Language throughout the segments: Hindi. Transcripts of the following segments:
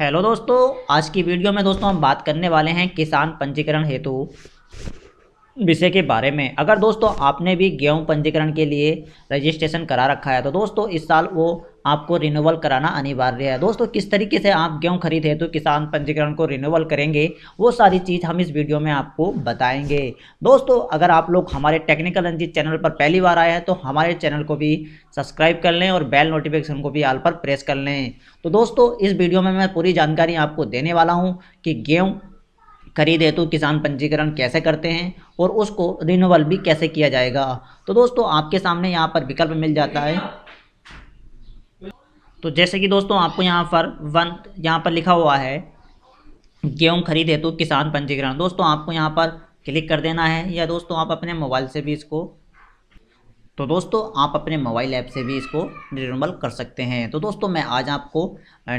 हेलो दोस्तों आज की वीडियो में दोस्तों हम बात करने वाले हैं किसान पंजीकरण हेतु विषय के बारे में अगर दोस्तों आपने भी गेहूं पंजीकरण के लिए रजिस्ट्रेशन करा रखा है तो दोस्तों इस साल वो आपको रिन्यूअल कराना अनिवार्य है दोस्तों किस तरीके से आप गेहूँ खरीद हेतु तो किसान पंजीकरण को रिन्यूअल करेंगे वो सारी चीज़ हम इस वीडियो में आपको बताएंगे दोस्तों अगर आप लोग हमारे टेक्निकल रंजीत चैनल पर पहली बार आए हैं तो हमारे चैनल को भी सब्सक्राइब कर लें और बेल नोटिफिकेशन को भी आल पर प्रेस कर लें तो दोस्तों इस वीडियो में मैं पूरी जानकारी आपको देने वाला हूँ कि गेहूँ खरीद हेतु तो किसान पंजीकरण कैसे करते हैं और उसको रिन्यूअल भी कैसे किया जाएगा तो दोस्तों आपके सामने यहाँ पर विकल्प मिल जाता है तो जैसे कि दोस्तों आपको यहाँ पर वन यहाँ पर लिखा हुआ है गेहूँ खरीद हेतु किसान पंजीकरण दोस्तों आपको यहाँ पर क्लिक कर देना है या दोस्तों आप अपने मोबाइल से भी इसको तो दोस्तों आप अपने मोबाइल ऐप से भी इसको निर्मल कर सकते हैं तो दोस्तों मैं आज आपको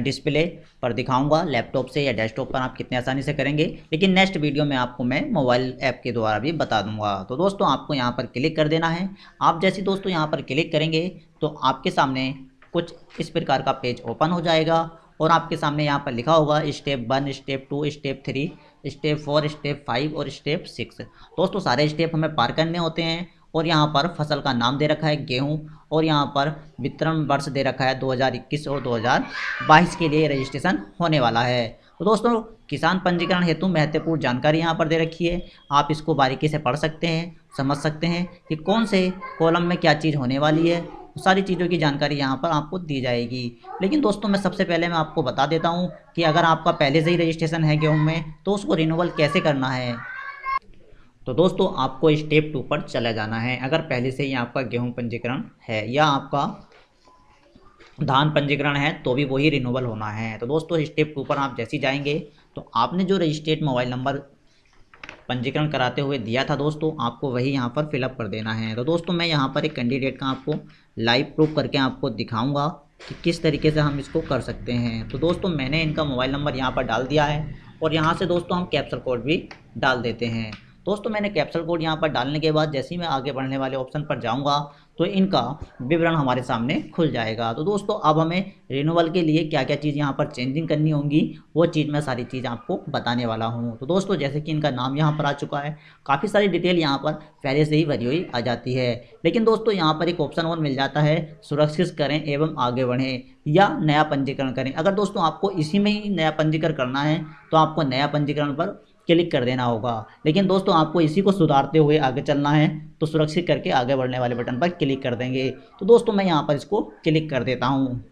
डिस्प्ले पर दिखाऊंगा लैपटॉप से या डेस्कटॉप पर आप कितने आसानी से करेंगे लेकिन नेक्स्ट वीडियो में आपको मैं मोबाइल ऐप के द्वारा भी बता दूंगा तो दोस्तों आपको यहाँ पर क्लिक कर देना है आप जैसे दोस्तों यहाँ पर क्लिक करेंगे तो आपके सामने कुछ इस प्रकार का पेज ओपन हो जाएगा और आपके सामने यहाँ पर लिखा होगा step one step two step three step four step five और स्टेप सिक्स दोस्तों सारे स्टेप हमें पार करने होते हैं और यहाँ पर फसल का नाम दे रखा है गेहूँ और यहाँ पर वितरण वर्ष दे रखा है 2021 और 2022 के लिए रजिस्ट्रेशन होने वाला है तो दोस्तों किसान पंजीकरण हेतु महत्वपूर्ण जानकारी यहाँ पर दे रखी है आप इसको बारीकी से पढ़ सकते हैं समझ सकते हैं कि कौन से कॉलम में क्या चीज़ होने वाली है सारी चीज़ों की जानकारी यहाँ पर आपको दी जाएगी लेकिन दोस्तों मैं सबसे पहले मैं आपको बता देता हूँ कि अगर आपका पहले से ही रजिस्ट्रेशन है गेहूँ में तो उसको रिनूवल कैसे करना है तो दोस्तों आपको स्टेप टू पर चला जाना है अगर पहले से ही आपका गेहूँ पंजीकरण है या आपका धान पंजीकरण है तो भी वही रिनूवल होना है तो दोस्तों स्टेप टू पर आप जैसे जाएंगे तो आपने जो रजिस्ट्रेट मोबाइल नंबर पंजीकरण कराते हुए दिया था दोस्तों आपको वही यहाँ पर फिलअप कर देना है तो दोस्तों मैं यहाँ पर एक कैंडिडेट का आपको लाइव प्रूफ करके आपको दिखाऊँगा कि किस तरीके से हम इसको कर सकते हैं तो दोस्तों मैंने इनका मोबाइल नंबर यहाँ पर डाल दिया है और यहाँ से दोस्तों हम कैप्चर कोड भी डाल देते हैं दोस्तों मैंने कैप्सल कोड यहाँ पर डालने के बाद जैसे ही मैं आगे बढ़ने वाले ऑप्शन पर जाऊँगा तो इनका विवरण हमारे सामने खुल जाएगा तो दोस्तों अब हमें रिनोवल के लिए क्या क्या चीज़ यहाँ पर चेंजिंग करनी होंगी वो चीज़ मैं सारी चीज़ आपको बताने वाला हूँ तो दोस्तों जैसे कि इनका नाम यहाँ पर आ चुका है काफ़ी सारी डिटेल यहाँ पर पहले से ही भरी हुई आ जाती है लेकिन दोस्तों यहाँ पर एक ऑप्शन और मिल जाता है सुरक्षित करें एवं आगे बढ़ें या नया पंजीकरण करें अगर दोस्तों आपको इसी में ही नया पंजीकरण करना है तो आपको नया पंजीकरण पर क्लिक कर देना होगा लेकिन दोस्तों आपको इसी को सुधारते हुए आगे चलना है तो सुरक्षित करके आगे बढ़ने वाले बटन पर क्लिक कर देंगे तो दोस्तों मैं यहाँ पर इसको क्लिक कर देता हूँ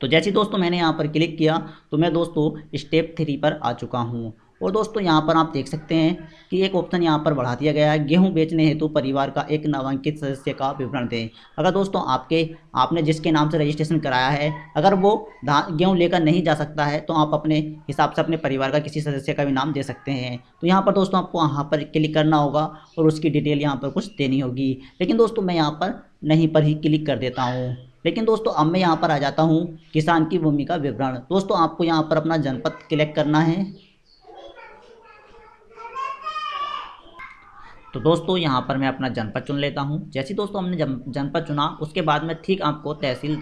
तो जैसे दोस्तों मैंने यहाँ पर क्लिक किया तो मैं दोस्तों स्टेप थ्री पर आ चुका हूँ और दोस्तों यहाँ पर आप देख सकते हैं कि एक ऑप्शन यहाँ पर बढ़ा दिया गया है गेहूँ बेचने हेतु परिवार का एक नामांकित सदस्य का विवरण दें अगर दोस्तों आपके आपने जिसके नाम से रजिस्ट्रेशन कराया है अगर वो गेहूँ लेकर नहीं जा सकता है तो आप अपने हिसाब से अपने परिवार का किसी सदस्य का भी नाम दे सकते हैं तो यहाँ पर दोस्तों आपको यहाँ पर क्लिक करना होगा और उसकी डिटेल यहाँ पर कुछ देनी होगी लेकिन दोस्तों मैं यहाँ पर नहीं पर ही क्लिक कर देता हूँ लेकिन दोस्तों अब मैं यहाँ पर आ जाता हूँ किसान की भूमि का विवरण दोस्तों आपको यहाँ पर अपना जनपद क्लिक करना है तो दोस्तों यहाँ पर मैं अपना जनपद चुन लेता हूँ जैसे दोस्तों हमने जनपद चुना उसके बाद में ठीक आपको तहसील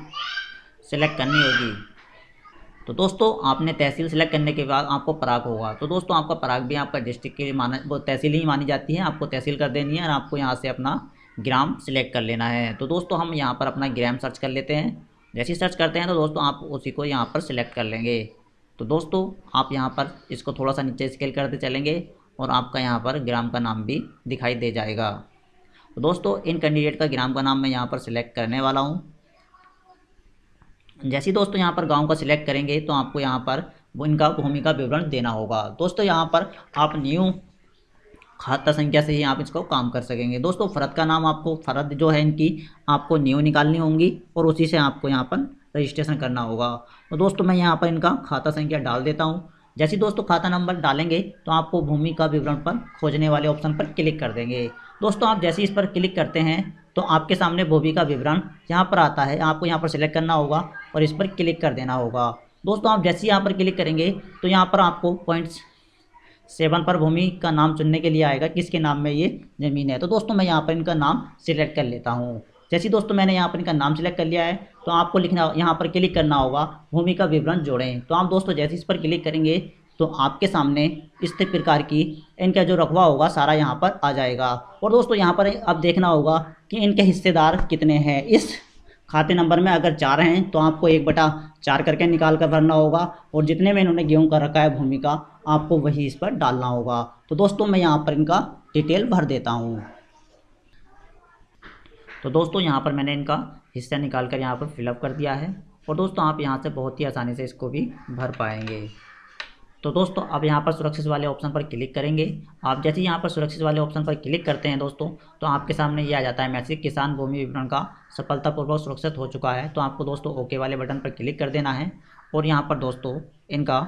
सेलेक्ट करनी होगी तो दोस्तों आपने तहसील सेलेक्ट करने के बाद आपको पराग होगा तो दोस्तों आपका पराग भी आपका डिस्ट्रिक्ट के लिए माना वो तहसील ही मानी जाती है आपको तहसील कर देनी है और आपको यहाँ से अपना ग्राम सिलेक्ट कर लेना है तो दोस्तों हम यहाँ पर अपना ग्राम सर्च कर लेते हैं जैसे सर्च करते हैं तो दोस्तों आप उसी को यहाँ पर सिलेक्ट कर लेंगे तो दोस्तों आप यहाँ पर इसको थोड़ा सा नीचे स्केल करते चलेंगे और आपका यहाँ पर ग्राम का नाम भी दिखाई दे जाएगा तो दोस्तों इन कैंडिडेट का ग्राम का नाम मैं यहाँ पर सिलेक्ट करने वाला हूँ जैसे दोस्तों यहाँ पर गांव का सिलेक्ट करेंगे तो आपको यहाँ पर इनका भूमि का विवरण देना होगा दोस्तों यहाँ पर आप न्यू खाता संख्या से ही आप इसको काम कर सकेंगे दोस्तों फरद का नाम आपको फरद जो है इनकी आपको न्यू निकालनी होगी और उसी से आपको यहाँ पर रजिस्ट्रेशन करना होगा तो दोस्तों मैं यहाँ पर इनका खाता संख्या डाल देता हूँ जैसे दोस्तों खाता नंबर डालेंगे तो आपको भूमि का विवरण पर खोजने वाले ऑप्शन पर क्लिक कर देंगे दोस्तों आप जैसे इस पर क्लिक करते हैं तो आपके सामने भूमि का विवरण यहाँ पर आता है आपको यहाँ पर सिलेक्ट करना होगा और इस पर क्लिक कर देना होगा दोस्तों आप जैसे यहाँ पर क्लिक करेंगे तो यहाँ पर आपको पॉइंट्स सेवन पर भूमि का नाम चुनने के लिए आएगा किसके नाम में ये ज़मीन है तो दोस्तों मैं यहाँ पर इनका नाम सिलेक्ट कर लेता हूँ जैसे दोस्तों मैंने यहाँ पर इनका नाम सिलेक्ट कर लिया है तो आपको लिखना यहाँ पर क्लिक करना होगा भूमि का विवरण जोड़ें तो आप दोस्तों जैसे इस पर क्लिक करेंगे तो आपके सामने इस प्रकार की इनका जो रकबा होगा सारा यहाँ पर आ जाएगा और दोस्तों यहाँ पर अब देखना होगा कि इनके हिस्सेदार कितने हैं इस खाते नंबर में अगर चार हैं तो आपको एक बटा चार करके निकाल कर भरना होगा और जितने में इन्होंने गेहूँ का रखा है भूमि का आपको वही इस पर डालना होगा तो दोस्तों मैं यहाँ पर इनका डिटेल भर देता हूँ तो दोस्तों यहाँ पर मैंने इनका हिस्सा निकाल कर यहाँ पर फिलअप कर दिया है और दोस्तों आप यहाँ से बहुत ही आसानी से इसको भी भर पाएंगे तो दोस्तों अब यहाँ पर सुरक्षित वाले ऑप्शन पर क्लिक करेंगे आप जैसे यहाँ पर सुरक्षित वाले ऑप्शन पर क्लिक करते हैं दोस्तों तो आपके सामने ये आ जाता है मैसेज किसान भूमि विवरण का सफलतापूर्वक सुरक्षित हो चुका है तो आपको दोस्तों ओके वाले बटन पर क्लिक कर देना है और यहाँ पर दोस्तों इनका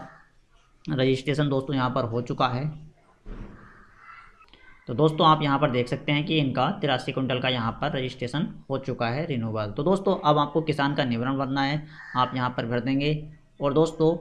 रजिस्ट्रेशन दोस्तों यहाँ पर हो चुका है तो दोस्तों आप यहाँ पर देख सकते हैं कि इनका तिरासी कुंटल का यहाँ पर रजिस्ट्रेशन हो चुका है रिन्यूबल तो दोस्तों अब आपको किसान का निवरण भरना है आप यहाँ पर भर देंगे और दोस्तों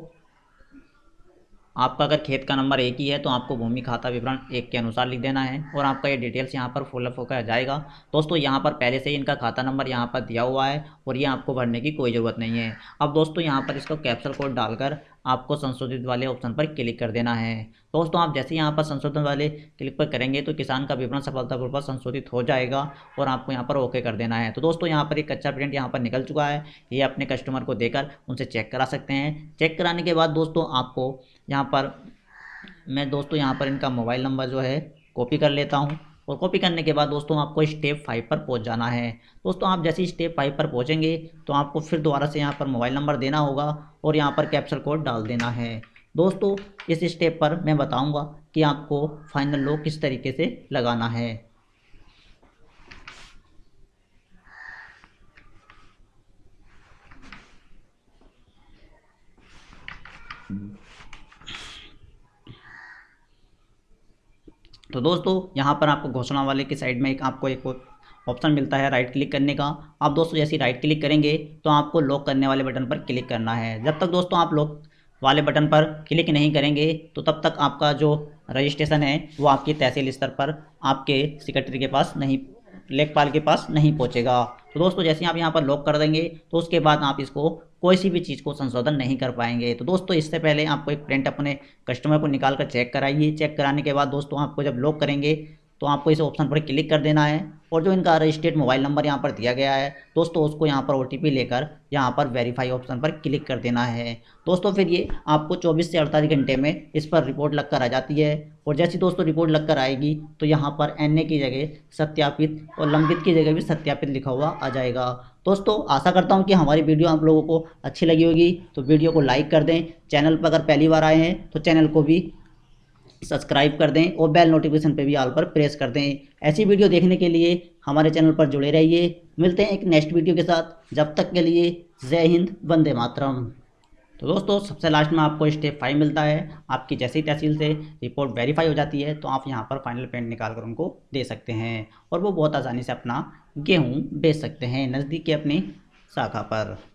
आपका अगर खेत का नंबर एक ही है तो आपको भूमि खाता विवरण एक के अनुसार लिख देना है और आपका ये डिटेल्स यहाँ पर फुलअप होकर जाएगा दोस्तों यहाँ पर पहले से ही इनका खाता नंबर यहाँ पर दिया हुआ है और ये आपको भरने की कोई ज़रूरत नहीं है अब दोस्तों यहाँ पर इसको कैप्सल कोड डालकर आपको संशोधित वाले ऑप्शन पर क्लिक कर देना है दोस्तों आप जैसे यहाँ पर संशोधन वाले क्लिक पर करेंगे तो किसान का विवरण सफलतापूर्वक संशोधित हो जाएगा और आपको यहाँ पर ओके कर देना है तो दोस्तों यहाँ पर एक कच्चा प्रिंट यहाँ पर निकल चुका है ये अपने कस्टमर को देकर उनसे चेक करा सकते हैं चेक कराने के बाद दोस्तों आपको यहाँ पर मैं दोस्तों यहाँ पर इनका मोबाइल नंबर जो है कॉपी कर लेता हूँ और कॉपी करने के बाद दोस्तों आपको स्टेप फाइव पर पहुंच जाना है दोस्तों आप जैसे ही स्टेप फाइव पर पहुंचेंगे तो आपको फिर दोबारा से यहाँ पर मोबाइल नंबर देना होगा और यहाँ पर कैप्चर कोड डाल देना है दोस्तों इस स्टेप पर मैं बताऊँगा कि आपको फाइनल लो किस तरीके से लगाना है तो दोस्तों यहाँ पर आपको घोषणा वाले के साइड में एक आपको एक ऑप्शन मिलता है राइट क्लिक करने का आप दोस्तों जैसे राइट क्लिक करेंगे तो आपको लॉक करने वाले बटन पर क्लिक करना है जब तक दोस्तों आप लॉक वाले बटन पर क्लिक नहीं करेंगे तो तब तक आपका जो रजिस्ट्रेशन है वो आपकी तहसील स्तर पर आपके सेक्रेटरी के पास नहीं लेखपाल के पास नहीं पहुँचेगा तो दोस्तों जैसे आप यहाँ पर लॉक कर देंगे तो उसके बाद आप इसको कोई सी भी चीज़ को संशोधन नहीं कर पाएंगे तो दोस्तों इससे पहले आपको एक प्रिंट अपने कस्टमर को निकाल कर चेक कराइए चेक कराने के बाद दोस्तों आपको जब लॉक करेंगे तो आपको इस ऑप्शन पर क्लिक कर देना है और जो इनका रजिस्टर्ड मोबाइल नंबर यहाँ पर दिया गया है दोस्तों उसको यहाँ पर ओ लेकर यहाँ पर वेरीफाई ऑप्शन पर क्लिक कर देना है दोस्तों फिर ये आपको 24 से 48 घंटे में इस पर रिपोर्ट लगकर आ जाती है और जैसी दोस्तों रिपोर्ट लगकर आएगी तो यहाँ पर एन की जगह सत्यापित और लंबित की जगह भी सत्यापित लिखा हुआ आ जाएगा दोस्तों आशा करता हूँ कि हमारी वीडियो आप लोगों को अच्छी लगी होगी तो वीडियो को लाइक कर दें चैनल पर अगर पहली बार आए हैं तो चैनल को भी सब्सक्राइब कर दें और बेल नोटिफिकेशन पे भी ऑल पर प्रेस कर दें ऐसी वीडियो देखने के लिए हमारे चैनल पर जुड़े रहिए मिलते हैं एक नेक्स्ट वीडियो के साथ जब तक के लिए जय हिंद वंदे मातरम तो दोस्तों सबसे लास्ट में आपको स्टेप फाइव मिलता है आपकी जैसी तहसील से रिपोर्ट वेरीफाई हो जाती है तो आप यहाँ पर फाइनल पेमेंट निकाल कर उनको दे सकते हैं और वो बहुत आसानी से अपना गेहूँ बेच सकते हैं नज़दीक के अपनी शाखा पर